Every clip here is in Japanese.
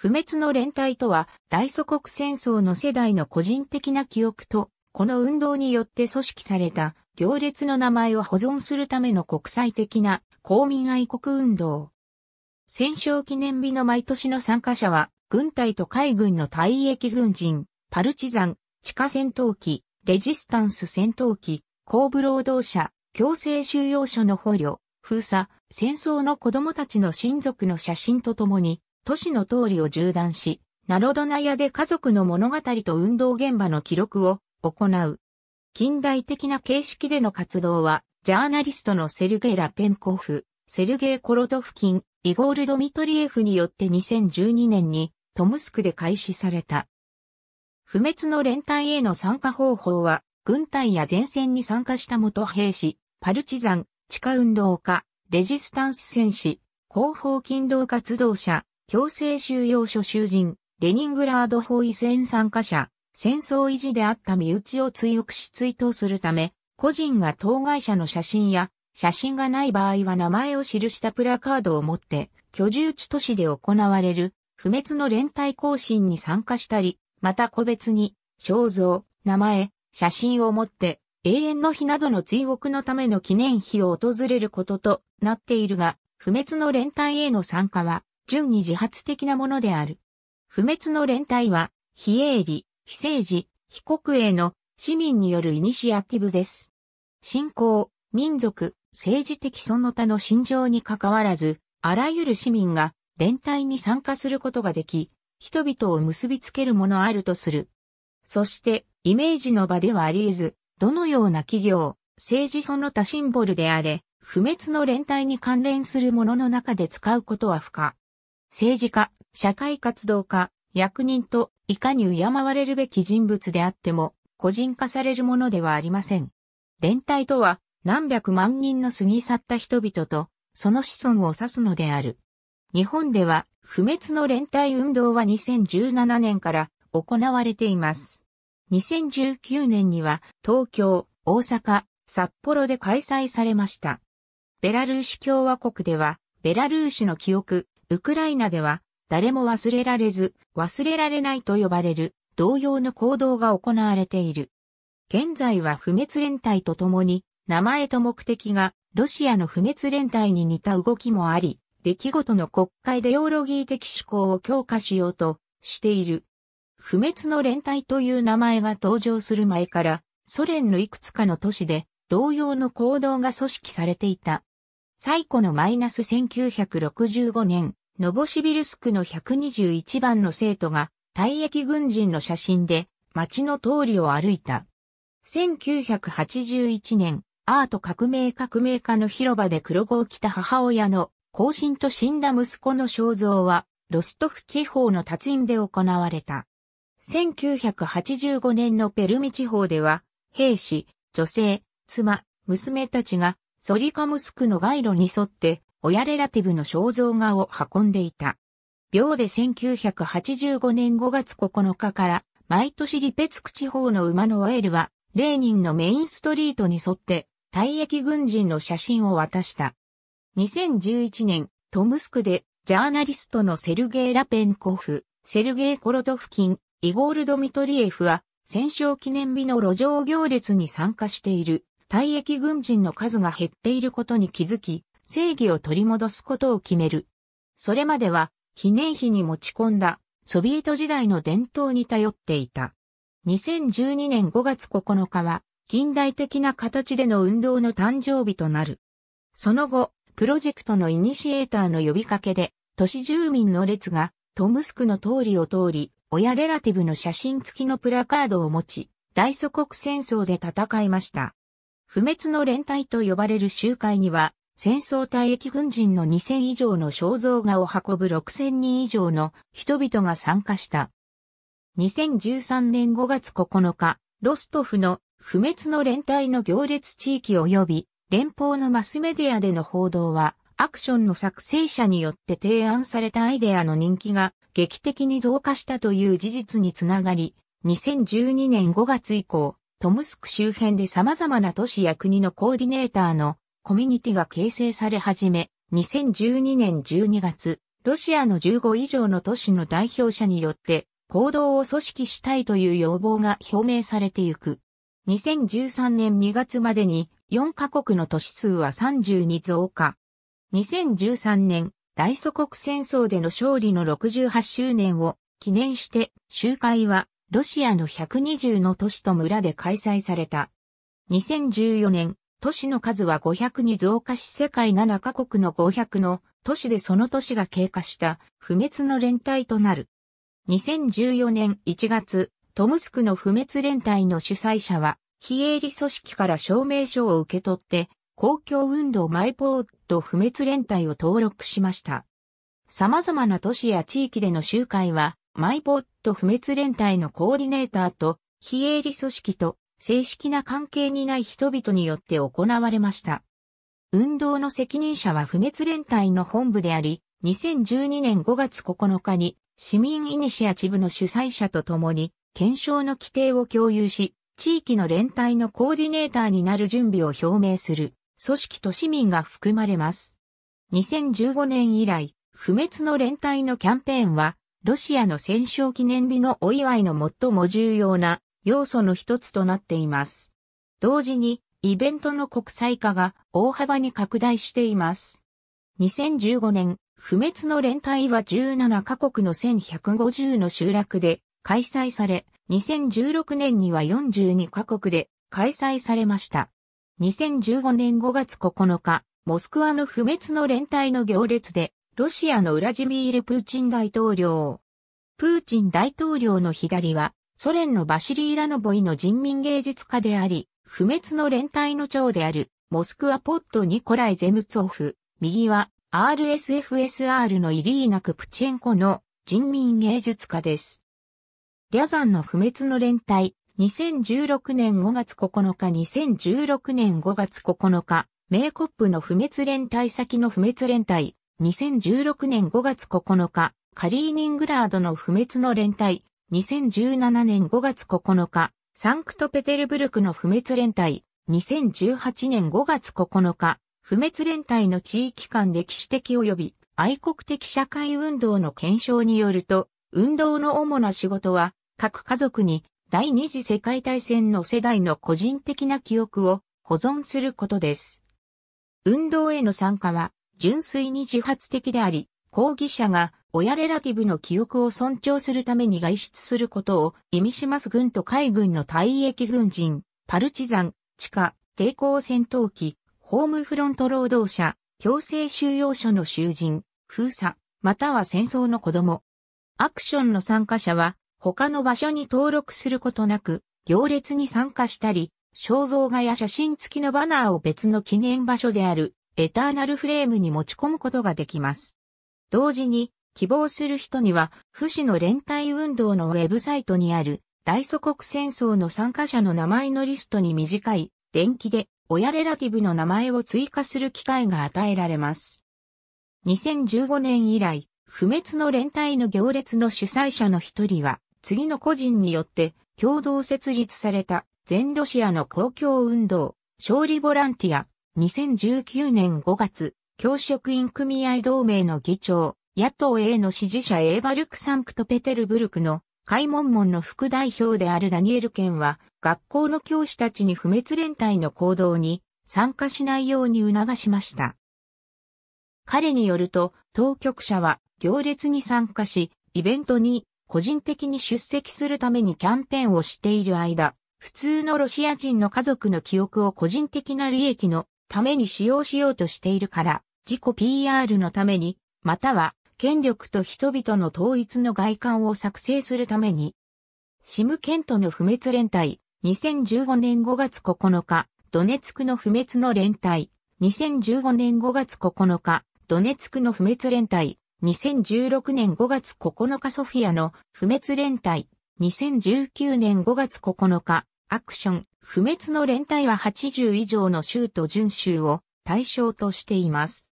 不滅の連帯とは、大祖国戦争の世代の個人的な記憶と、この運動によって組織された行列の名前を保存するための国際的な公民愛国運動。戦勝記念日の毎年の参加者は、軍隊と海軍の退役軍人、パルチザン、地下戦闘機、レジスタンス戦闘機、後部労働者、強制収容所の捕虜、封鎖、戦争の子供たちの親族の写真とともに、都市の通りを縦断し、ナロドナヤで家族の物語と運動現場の記録を行う。近代的な形式での活動は、ジャーナリストのセルゲイ・ラペンコフ、セルゲイ・コロトフキン、イゴール・ドミトリエフによって2012年にトムスクで開始された。不滅の連隊への参加方法は、軍隊や前線に参加した元兵士、パルチザン、地下運動家、レジスタンス戦士、広報勤労活動者、強制収容所囚人、レニングラード包囲戦参加者、戦争維持であった身内を追憶し追悼するため、個人が当該者の写真や、写真がない場合は名前を記したプラカードを持って、居住地都市で行われる、不滅の連帯行進に参加したり、また個別に、肖像、名前、写真を持って、永遠の日などの追憶のための記念碑を訪れることとなっているが、不滅の連帯への参加は、順に自発的なものである。不滅の連帯は、非営利、非政治、非国営の市民によるイニシアティブです。信仰、民族、政治的その他の心情に関わらず、あらゆる市民が連帯に参加することができ、人々を結びつけるものあるとする。そして、イメージの場ではあり得ず、どのような企業、政治その他シンボルであれ、不滅の連帯に関連するものの中で使うことは不可。政治家、社会活動家、役人といかに敬われるべき人物であっても、個人化されるものではありません。連帯とは、何百万人の過ぎ去った人々と、その子孫を指すのである。日本では、不滅の連帯運動は2017年から行われています。2019年には、東京、大阪、札幌で開催されました。ベラルーシ共和国では、ベラルーシの記憶、ウクライナでは、誰も忘れられず、忘れられないと呼ばれる、同様の行動が行われている。現在は不滅連隊とともに、名前と目的が、ロシアの不滅連隊に似た動きもあり、出来事の国会でオロギー的思考を強化しようとしている。不滅の連隊という名前が登場する前から、ソ連のいくつかの都市で同様の行動が組織されていた。最古のマイナス1965年、ノボシビルスクの121番の生徒が、退役軍人の写真で、街の通りを歩いた。1981年、アート革命革命家の広場で黒子を着た母親の、後進と死んだ息子の肖像は、ロストフ地方の達院で行われた。1985年のペルミ地方では、兵士、女性、妻、娘たちがソリカムスクの街路に沿って、親レラティブの肖像画を運んでいた。秒で1985年5月9日から、毎年リペツク地方の馬のワエルは、レーニンのメインストリートに沿って、退役軍人の写真を渡した。2011年、トムスクで、ジャーナリストのセルゲイ・ラペンコフ、セルゲイ・コロトフキン、イゴール・ドミトリエフは、戦勝記念日の路上行列に参加している。退役軍人の数が減っていることに気づき、正義を取り戻すことを決める。それまでは、記念碑に持ち込んだ、ソビエト時代の伝統に頼っていた。2012年5月9日は、近代的な形での運動の誕生日となる。その後、プロジェクトのイニシエーターの呼びかけで、都市住民の列が、トムスクの通りを通り、親レラティブの写真付きのプラカードを持ち、大祖国戦争で戦いました。不滅の連隊と呼ばれる集会には、戦争退役軍人の2000以上の肖像画を運ぶ6000人以上の人々が参加した。2013年5月9日、ロストフの不滅の連隊の行列地域及び連邦のマスメディアでの報道は、アクションの作成者によって提案されたアイデアの人気が劇的に増加したという事実につながり、2012年5月以降、トムスク周辺で様々な都市や国のコーディネーターのコミュニティが形成され始め、2012年12月、ロシアの15以上の都市の代表者によって行動を組織したいという要望が表明されていく。2013年2月までに4カ国の都市数は32増加。2013年大祖国戦争での勝利の68周年を記念して集会はロシアの120の都市と村で開催された。2014年、都市の数は500に増加し世界7カ国の500の都市でその都市が経過した不滅の連帯となる。2014年1月、トムスクの不滅連帯の主催者は、非営利組織から証明書を受け取って、公共運動マイポート不滅連帯を登録しました。様々な都市や地域での集会は、マイポット不滅連隊のコーディネーターと非営利組織と正式な関係にない人々によって行われました。運動の責任者は不滅連隊の本部であり、2012年5月9日に市民イニシアチブの主催者と共に検証の規定を共有し、地域の連帯のコーディネーターになる準備を表明する組織と市民が含まれます。2015年以来、不滅の連帯のキャンペーンはロシアの戦勝記念日のお祝いの最も重要な要素の一つとなっています。同時に、イベントの国際化が大幅に拡大しています。2015年、不滅の連帯は17カ国の1150の集落で開催され、2016年には42カ国で開催されました。2015年5月9日、モスクワの不滅の連帯の行列でロシアのウラジミール・プーチン大統領。プーチン大統領の左は、ソ連のバシリー・ラノボイの人民芸術家であり、不滅の連隊の長である、モスクワポット・ニコライ・ゼムツオフ。右は、RSFSR のイリーナ・クプチェンコの人民芸術家です。リャザンの不滅の連隊、2016年5月9日、2016年5月9日、メイコップの不滅連隊先の不滅連隊、2016年5月9日、カリーニングラードの不滅の連隊、2017年5月9日、サンクトペテルブルクの不滅連隊、2018年5月9日、不滅連隊の地域間歴史的及び愛国的社会運動の検証によると、運動の主な仕事は、各家族に第二次世界大戦の世代の個人的な記憶を保存することです。運動への参加は、純粋に自発的であり、抗議者が親レラティブの記憶を尊重するために外出することを意味します軍と海軍の退役軍人、パルチザン、地下、抵抗戦闘機、ホームフロント労働者、強制収容所の囚人、封鎖、または戦争の子供。アクションの参加者は他の場所に登録することなく、行列に参加したり、肖像画や写真付きのバナーを別の記念場所であるエターナルフレームに持ち込むことができます。同時に、希望する人には、不死の連帯運動のウェブサイトにある、大祖国戦争の参加者の名前のリストに短い、電気で、親レラティブの名前を追加する機会が与えられます。2015年以来、不滅の連帯の行列の主催者の一人は、次の個人によって共同設立された全ロシアの公共運動、勝利ボランティア、2019年5月、教職員組合同盟の議長、野党 A の支持者エーバルク・サンクトペテルブルクの開門門の副代表であるダニエル県は、学校の教師たちに不滅連帯の行動に参加しないように促しました。彼によると、当局者は行列に参加し、イベントに個人的に出席するためにキャンペーンをしている間、普通のロシア人の家族の記憶を個人的な利益のために使用しようとしているから、自己 PR のために、または権力と人々の統一の外観を作成するために、シムケントの不滅連隊、2015年5月9日、ドネツクの不滅の連隊、2015年5月9日、ドネツクの不滅連隊、2016年5月9日ソフィアの不滅連隊、2019年5月9日、アクション、不滅の連帯は80以上の州と準州を対象としています。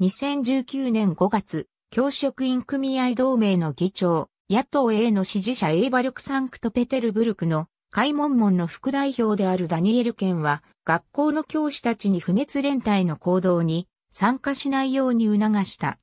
2019年5月、教職員組合同盟の議長、野党 A の支持者エイバ力サンクトペテルブルクの開門門の副代表であるダニエル県は、学校の教師たちに不滅連帯の行動に参加しないように促した。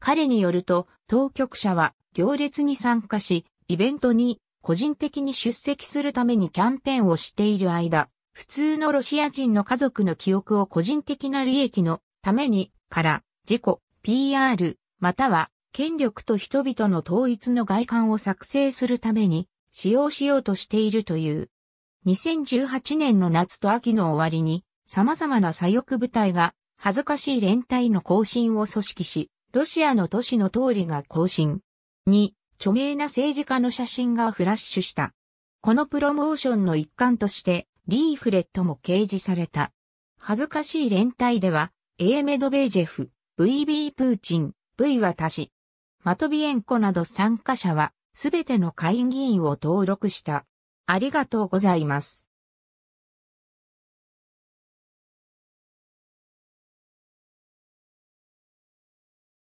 彼によると、当局者は行列に参加し、イベントに個人的に出席するためにキャンペーンをしている間、普通のロシア人の家族の記憶を個人的な利益のために、から、自己、PR、または、権力と人々の統一の外観を作成するために、使用しようとしているという。2018年の夏と秋の終わりに、様々な左翼部隊が、恥ずかしい連帯の更新を組織し、ロシアの都市の通りが更新。2、著名な政治家の写真がフラッシュした。このプロモーションの一環としてリーフレットも掲示された。恥ずかしい連帯では、A メドベージェフ、VB プーチン、V 私、マトビエンコなど参加者は、すべての会議員を登録した。ありがとうございます。